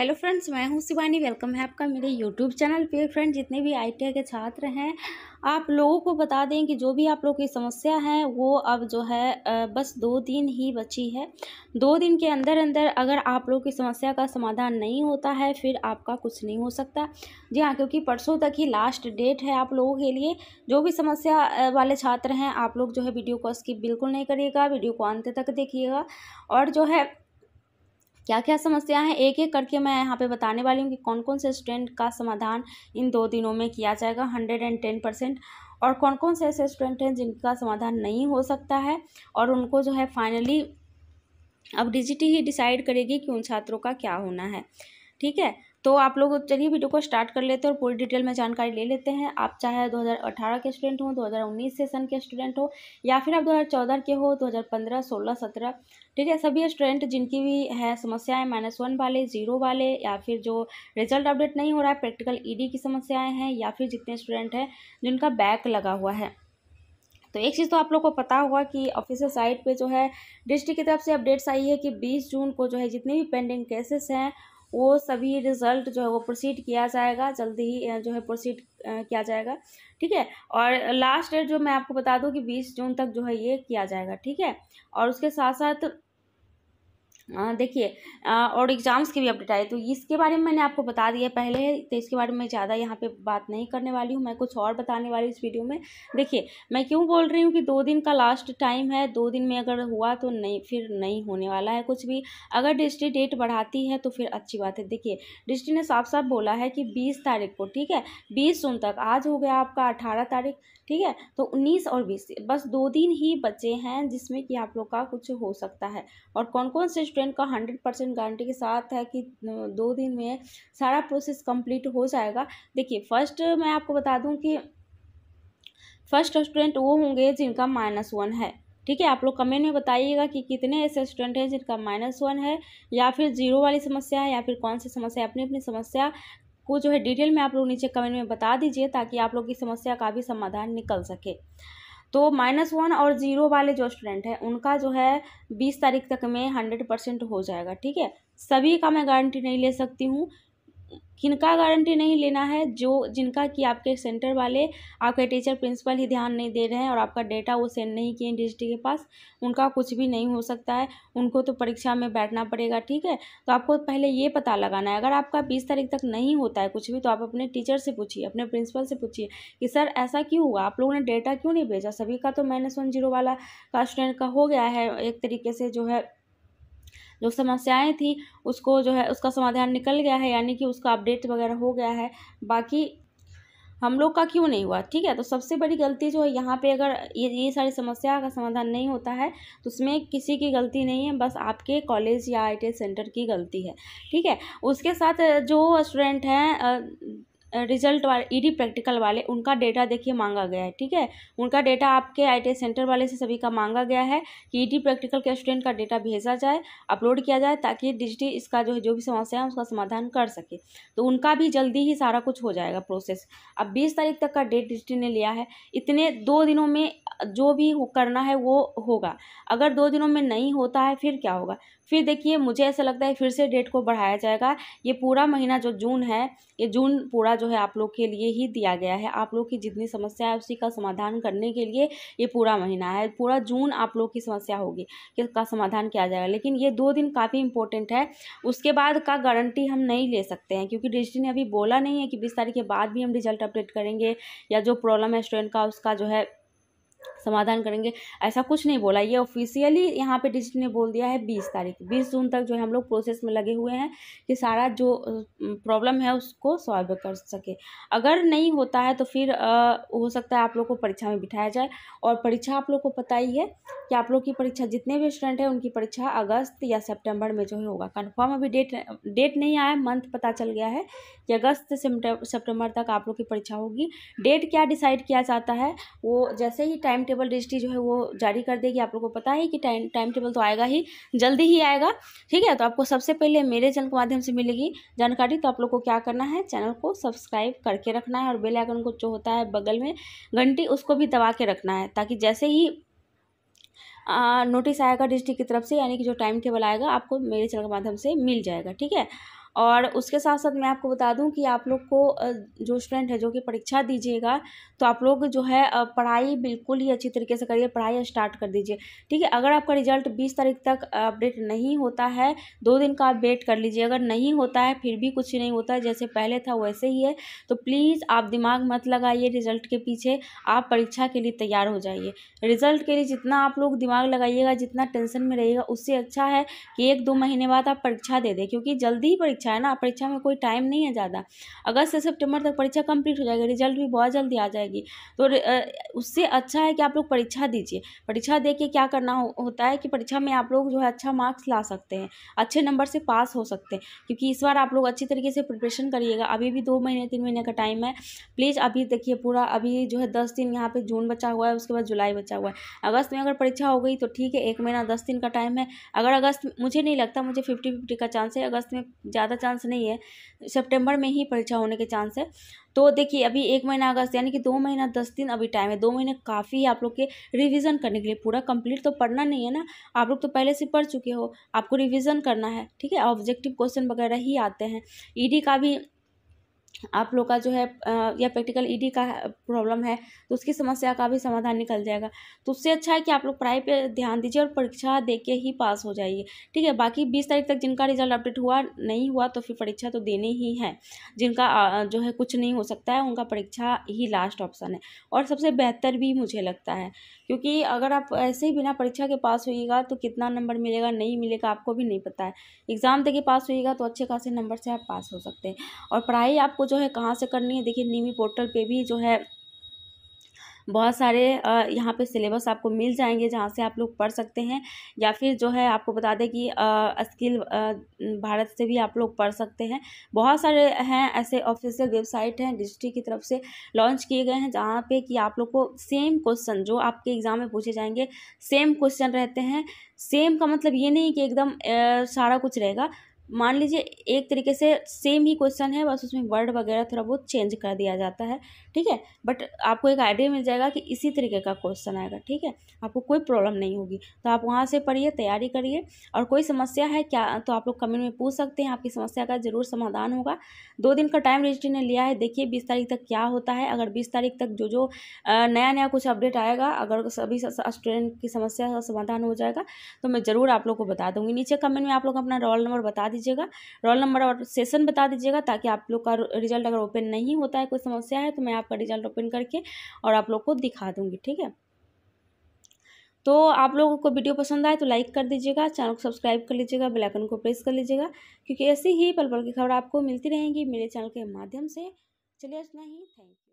hello friends मैं हूं Shivani welcome है आपका मेरे यूट्यूब चैनल पे फ्रेंड जितने भी आई के छात्र हैं आप लोगों को बता दें कि जो भी आप लोग की समस्या है वो अब जो है बस दो दिन ही बची है दो दिन के अंदर अंदर अगर आप लोग की समस्या का समाधान नहीं होता है फिर आपका कुछ नहीं हो सकता जी हाँ क्योंकि परसों तक ही लास्ट डेट है आप लोगों के लिए जो भी समस्या वाले छात्र हैं आप लोग जो है वीडियो को स्किप बिल्कुल नहीं करिएगा वीडियो को अंत तक देखिएगा और जो है क्या क्या समस्याएं हैं एक एक करके मैं यहाँ पे बताने वाली हूँ कि कौन कौन से स्टूडेंट का समाधान इन दो दिनों में किया जाएगा हंड्रेड एंड टेन परसेंट और कौन कौन से ऐसे स्टूडेंट हैं जिनका समाधान नहीं हो सकता है और उनको जो है फाइनली अब डिजिटी ही डिसाइड करेगी कि उन छात्रों का क्या होना है ठीक है तो आप लोग चलिए वीडियो को स्टार्ट कर लेते हैं और पूरी डिटेल में जानकारी ले लेते हैं आप चाहे 2018 के स्टूडेंट हो 2019 सेशन के स्टूडेंट हो या फिर आप 2014 के हो 2015 16 17 ठीक है सभी स्टूडेंट जिनकी भी है समस्याएं माइनस वन वाले जीरो वाले या फिर जो रिजल्ट अपडेट नहीं हो रहा है प्रैक्टिकल ई की समस्याएँ हैं या फिर जितने स्टूडेंट हैं जिनका बैक लगा हुआ है तो एक चीज़ तो आप लोग को पता होगा कि ऑफिसर साइट पे जो है डिस्ट्रिक्ट की तरफ से अपडेट्स आई है कि 20 जून को जो है जितने भी पेंडिंग केसेस हैं वो सभी रिज़ल्ट जो है वो प्रोसीड किया जाएगा जल्दी ही जो है प्रोसीड किया जाएगा ठीक है और लास्ट डेट जो मैं आपको बता दूँ कि बीस जून तक जो है ये किया जाएगा ठीक है और उसके साथ साथ हाँ, देखिए और एग्ज़ाम्स की भी अपडेट आई तो इसके बारे में मैंने आपको बता दिया पहले तो इसके बारे में ज़्यादा यहाँ पे बात नहीं करने वाली हूँ मैं कुछ और बताने वाली इस वीडियो में देखिए मैं क्यों बोल रही हूँ कि दो दिन का लास्ट टाइम है दो दिन में अगर हुआ तो नहीं फिर नहीं होने वाला है कुछ भी अगर डिस्ट्री डेट बढ़ाती है तो फिर अच्छी बात है देखिए डिस्ट्री ने साफ साफ बोला है कि बीस तारीख को ठीक है बीस जून तक आज हो गया आपका अठारह तारीख ठीक है तो उन्नीस और बीस बस दो दिन ही बचे हैं जिसमें कि आप लोग का कुछ हो सकता है और कौन कौन से स्टूडेंट का हंड्रेड परसेंट गारंटी के साथ है कि दो दिन में सारा प्रोसेस कंप्लीट हो जाएगा देखिए फर्स्ट मैं आपको बता दूं कि फर्स्ट स्टूडेंट वो होंगे जिनका माइनस वन है ठीक है आप लोग कमेंट में बताइएगा कि कितने ऐसे स्टूडेंट हैं जिनका माइनस वन है या फिर जीरो वाली समस्या है या फिर कौन सी समस्या अपनी अपनी समस्या को जो है डिटेल में आप लोग नीचे कमेंट में बता दीजिए ताकि आप लोग की समस्या का भी समाधान निकल सके तो माइनस वन और ज़ीरो वाले जो स्टूडेंट हैं उनका जो है बीस तारीख तक में हंड्रेड परसेंट हो जाएगा ठीक है सभी का मैं गारंटी नहीं ले सकती हूँ किनका गारंटी नहीं लेना है जो जिनका कि आपके सेंटर वाले आपके टीचर प्रिंसिपल ही ध्यान नहीं दे रहे हैं और आपका डेटा वो सेंड नहीं किए डी के पास उनका कुछ भी नहीं हो सकता है उनको तो परीक्षा में बैठना पड़ेगा ठीक है तो आपको पहले ये पता लगाना है अगर आपका बीस तारीख तक नहीं होता है कुछ भी तो आप अपने टीचर से पूछिए अपने प्रिंसिपल से पूछिए कि सर ऐसा क्यों हुआ आप लोगों ने डेटा क्यों नहीं भेजा सभी का तो माइनस वन जीरो वाला का स्टूडेंट का हो गया है एक तरीके से जो है जो समस्याएँ थी उसको जो है उसका समाधान निकल गया है यानी कि उसका अपडेट वगैरह हो गया है बाकी हम लोग का क्यों नहीं हुआ ठीक है तो सबसे बड़ी गलती जो है यहाँ पे अगर ये ये सारी समस्या का समाधान नहीं होता है तो उसमें किसी की गलती नहीं है बस आपके कॉलेज या आई सेंटर e की गलती है ठीक है उसके साथ जो स्टूडेंट हैं रिजल्ट वाले ईडी प्रैक्टिकल वाले उनका डेटा देखिए मांगा गया है ठीक है उनका डेटा आपके आई सेंटर वाले से सभी का मांगा गया है कि ईडी प्रैक्टिकल के स्टूडेंट का डेटा भेजा जाए अपलोड किया जाए ताकि डिजिटी इसका जो है जो भी समस्या है उसका समाधान कर सके तो उनका भी जल्दी ही सारा कुछ हो जाएगा प्रोसेस अब बीस तारीख तक का डेट डिजिटी ने लिया है इतने दो दिनों में जो भी करना है वो होगा अगर दो दिनों में नहीं होता है फिर क्या होगा फिर देखिए मुझे ऐसा लगता है फिर से डेट को बढ़ाया जाएगा ये पूरा महीना जो जून है ये जून पूरा जो है आप लोग के लिए ही दिया गया है आप लोग की जितनी समस्या है उसी का समाधान करने के लिए ये पूरा महीना है पूरा जून आप लोग की समस्या होगी कि उसका समाधान किया जाएगा लेकिन ये दो दिन काफ़ी इंपॉर्टेंट है उसके बाद का गारंटी हम नहीं ले सकते हैं क्योंकि रजिस्ट्री ने अभी बोला नहीं है कि बीस तारीख के बाद भी हम रिजल्ट अपडेट करेंगे या जो प्रॉब्लम है स्टूडेंट का उसका जो है समाधान करेंगे ऐसा कुछ नहीं बोला ये ऑफिशियली यहाँ पे डिजिट ने बोल दिया है बीस तारीख बीस जून तक जो है हम लोग प्रोसेस में लगे हुए हैं कि सारा जो प्रॉब्लम है उसको सॉल्व कर सके अगर नहीं होता है तो फिर आ, हो सकता है आप लोग को परीक्षा में बिठाया जाए और परीक्षा आप लोग को पता ही है कि आप लोग की परीक्षा जितने भी स्टूडेंट हैं उनकी परीक्षा अगस्त या सेप्टेम्बर में जो है होगा कन्फर्म अभी डेट डेट नहीं आया मंथ पता चल गया है कि अगस्त सेप्टेम्बर तक आप लोग की परीक्षा होगी डेट क्या डिसाइड किया जाता है वो जैसे ही टाइम टेबल रजिस्ट्री जो है वो जारी कर देगी आप लोगों को पता है कि टाइम टाइम टेबल तो आएगा ही जल्दी ही आएगा ठीक है तो आपको सबसे पहले मेरे चैनल के माध्यम से मिलेगी जानकारी तो आप लोग को क्या करना है चैनल को सब्सक्राइब करके रखना है और बेल आइकन को जो होता है बगल में घंटी उसको भी दबा के रखना है ताकि जैसे ही नोटिस आएगा डिस्ट्रिक्ट की तरफ से यानी कि जो टाइम टेबल आएगा आपको मेरे चैनल के माध्यम से मिल जाएगा ठीक है और उसके साथ साथ मैं आपको बता दूं कि आप लोग को जो स्टूडेंट है जो कि परीक्षा दीजिएगा तो आप लोग जो है पढ़ाई बिल्कुल ही अच्छी तरीके से करिए पढ़ाई स्टार्ट कर दीजिए ठीक है अगर आपका रिजल्ट बीस तारीख तक अपडेट नहीं होता है दो दिन का आप वेट कर लीजिए अगर नहीं होता है फिर भी कुछ नहीं होता है जैसे पहले था वैसे ही है तो प्लीज़ आप दिमाग मत लगाइए रिजल्ट के पीछे आप परीक्षा के लिए तैयार हो जाइए रिजल्ट के लिए जितना आप लोग दिमाग लगाइएगा जितना टेंशन में रहिएगा उससे अच्छा है कि एक दो महीने बाद आप परीक्षा दे दें क्योंकि जल्दी ही परीक्षा परीक्षा है ना परीक्षा में कोई टाइम नहीं है ज़्यादा अगस्त से सितंबर तक परीक्षा कंप्लीट हो जाएगी रिजल्ट भी बहुत जल्दी आ जाएगी तो उससे अच्छा है कि आप लोग परीक्षा दीजिए परीक्षा दे के क्या करना हो, होता है कि परीक्षा में आप लोग जो है अच्छा मार्क्स ला सकते हैं अच्छे नंबर से पास हो सकते हैं क्योंकि इस बार आप लोग अच्छी तरीके से प्रिपरेशन करिएगा अभी भी दो महीने तीन महीने का टाइम है प्लीज़ अभी देखिए पूरा अभी जो है दस दिन यहाँ पे जून बचा हुआ है उसके बाद जुलाई बचा हुआ है अगस्त में अगर परीक्षा हो गई तो ठीक है एक महीना दस दिन का टाइम है अगर अगस्त मुझे नहीं लगता मुझे फिफ्टी फिफ्टी का चांस है अगस्त में ज़्यादा ज़्यादा चांस नहीं है सेप्टेम्बर में ही परीक्षा होने के चांस है तो देखिए अभी एक महीना अगस्त यानी कि दो महीना दस दिन अभी टाइम है दो महीने काफ़ी है आप लोग के रिवीजन करने के लिए पूरा कंप्लीट तो पढ़ना नहीं है ना आप लोग तो पहले से पढ़ चुके हो आपको रिवीजन करना है ठीक है ऑब्जेक्टिव क्वेश्चन वगैरह ही आते हैं ईडी का भी आप लोग का जो है या प्रैक्टिकल ईडी e का प्रॉब्लम है तो उसकी समस्या का भी समाधान निकल जाएगा तो उससे अच्छा है कि आप लोग पढ़ाई पे ध्यान दीजिए और परीक्षा दे के ही पास हो जाइए ठीक है बाकी बीस तारीख तक जिनका रिजल्ट अपडेट हुआ नहीं हुआ तो फिर परीक्षा तो देनी ही है जिनका जो है कुछ नहीं हो सकता है उनका परीक्षा ही लास्ट ऑप्शन है और सबसे बेहतर भी मुझे लगता है क्योंकि अगर आप ऐसे ही बिना परीक्षा के पास होइएगा तो कितना नंबर मिलेगा नहीं मिलेगा आपको भी नहीं पता है एग्ज़ाम दे के पास होइएगा तो अच्छे खासे नंबर से आप पास हो सकते हैं और पढ़ाई आपको जो है कहाँ से करनी है देखिए नीवी पोर्टल पे भी जो है बहुत सारे यहाँ पे सिलेबस आपको मिल जाएंगे जहाँ से आप लोग पढ़ सकते हैं या फिर जो है आपको बता दें कि स्किल भारत से भी आप लोग पढ़ सकते हैं बहुत सारे हैं ऐसे ऑफिशियल वेबसाइट हैं डिजिटी की तरफ से लॉन्च किए गए हैं जहाँ पे कि आप लोग को सेम क्वेश्चन जो आपके एग्ज़ाम में पूछे जाएंगे सेम क्वेश्चन रहते हैं सेम का मतलब ये नहीं कि एकदम सारा कुछ रहेगा मान लीजिए एक तरीके से सेम ही क्वेश्चन है बस उसमें वर्ड वगैरह थोड़ा बहुत चेंज कर दिया जाता है ठीक है बट आपको एक आइडिया मिल जाएगा कि इसी तरीके का क्वेश्चन आएगा ठीक है आपको कोई प्रॉब्लम नहीं होगी तो आप वहाँ से पढ़िए तैयारी करिए और कोई समस्या है क्या तो आप लोग कमेंट में पूछ सकते हैं आपकी समस्या का ज़रूर समाधान होगा दो दिन का टाइम रजिस्ट्री ने लिया है देखिए बीस तारीख तक क्या होता है अगर बीस तारीख तक जो जो नया नया कुछ अपडेट आएगा अगर सभी स्टूडेंट की समस्या का समाधान हो जाएगा तो मैं ज़रूर आप लोग को बता दूँगी नीचे कमेंट में आप लोग अपना रोल नंबर बता दीजिए दीजिएगा रोल नंबर और सेशन बता दीजिएगा ताकि आप लोग का रिजल्ट अगर ओपन नहीं होता है कोई समस्या है तो मैं आपका रिजल्ट ओपन करके और आप लोग को दिखा दूँगी ठीक है तो आप लोगों को वीडियो पसंद आए तो लाइक कर दीजिएगा चैनल को सब्सक्राइब कर लीजिएगा बेल आइकन को प्रेस कर लीजिएगा क्योंकि ऐसी ही पल पल की खबर आपको मिलती रहेंगी मेरे चैनल के माध्यम से चलिए इतना ही थैंक यू